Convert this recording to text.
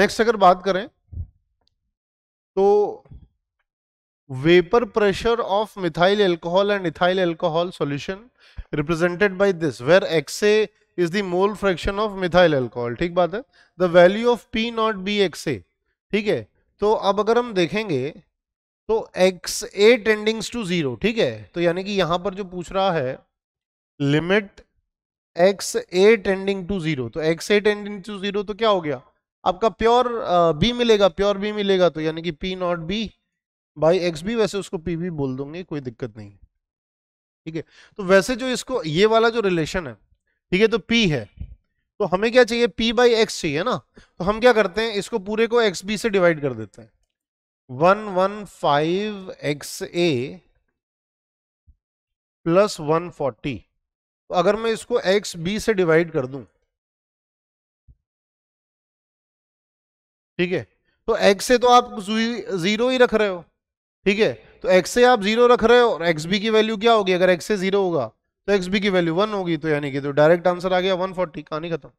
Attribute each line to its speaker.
Speaker 1: next अगर बात करें तो vapour pressure of methyl alcohol and ethyl alcohol solution represented by this where X A is the mole fraction of methyl alcohol ठीक बात है the value of P not B X A ठीक है तो अब अगर हम देखेंगे तो X A tendings to zero ठीक है तो यानी कि यहां पर जो पूछ रहा है limit X A tending to zero तो X A tending to zero तो क्या हो गया आपका प्योर बी मिलेगा प्योर बी मिलेगा तो यानी कि P not B by X B वैसे उसको पी बी बोल दूंगे कोई दिक्कत नहीं ठीक है तो वैसे जो इसको ये वाला जो रिलेशन है ठीक है तो पी है तो हमें क्या चाहिए पी बाई एक्स चाहिए ना तो हम क्या करते हैं इसको पूरे को एक्स बी से डिवाइड कर देते हैं one one five X A plus one forty तो अगर मैं
Speaker 2: इसको एक्स बी से डिवाइड कर दूं
Speaker 1: ठीक है तो एक्स से तो आप जीरो ही रख रहे हो ठीक है तो एक्स से आप जीरो रख रहे हो और एक्स बी की वैल्यू क्या होगी अगर एक्स से जीरो होगा तो एक्स बी की वैल्यू वन होगी तो यानी कि तो डायरेक्ट आंसर आ गया वन फोर्टी कहानी खत्म